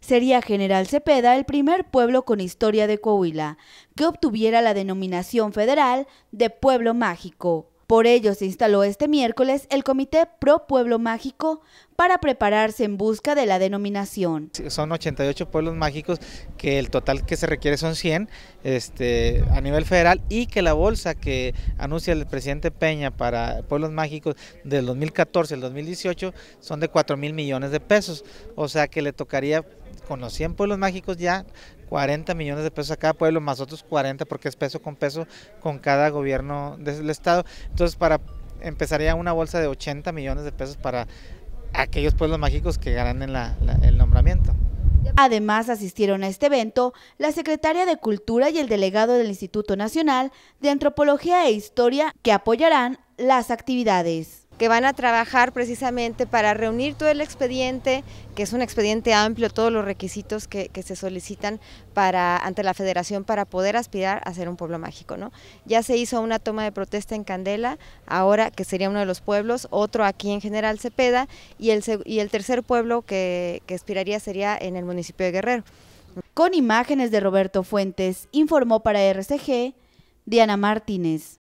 Sería General Cepeda el primer pueblo con historia de Coahuila que obtuviera la denominación federal de Pueblo Mágico. Por ello se instaló este miércoles el Comité Pro Pueblo Mágico para prepararse en busca de la denominación. Son 88 pueblos mágicos que el total que se requiere son 100 este, a nivel federal y que la bolsa que anuncia el presidente Peña para pueblos mágicos del 2014 al 2018 son de 4 mil millones de pesos. O sea que le tocaría con los 100 pueblos mágicos ya 40 millones de pesos a cada pueblo, más otros 40 porque es peso con peso con cada gobierno del estado. Entonces, para empezaría una bolsa de 80 millones de pesos para aquellos pueblos mágicos que ganan el nombramiento. Además asistieron a este evento la secretaria de Cultura y el delegado del Instituto Nacional de Antropología e Historia que apoyarán las actividades que van a trabajar precisamente para reunir todo el expediente, que es un expediente amplio, todos los requisitos que, se solicitan para, ante la federación para poder aspirar a ser un pueblo mágico. ¿no? Ya se hizo una toma de protesta en Candela, ahora que sería uno de los pueblos, otro aquí en General Cepeda y el, y el tercer pueblo que, que aspiraría sería en el municipio de Guerrero. Con imágenes de Roberto Fuentes, informó para RCG Diana Martínez.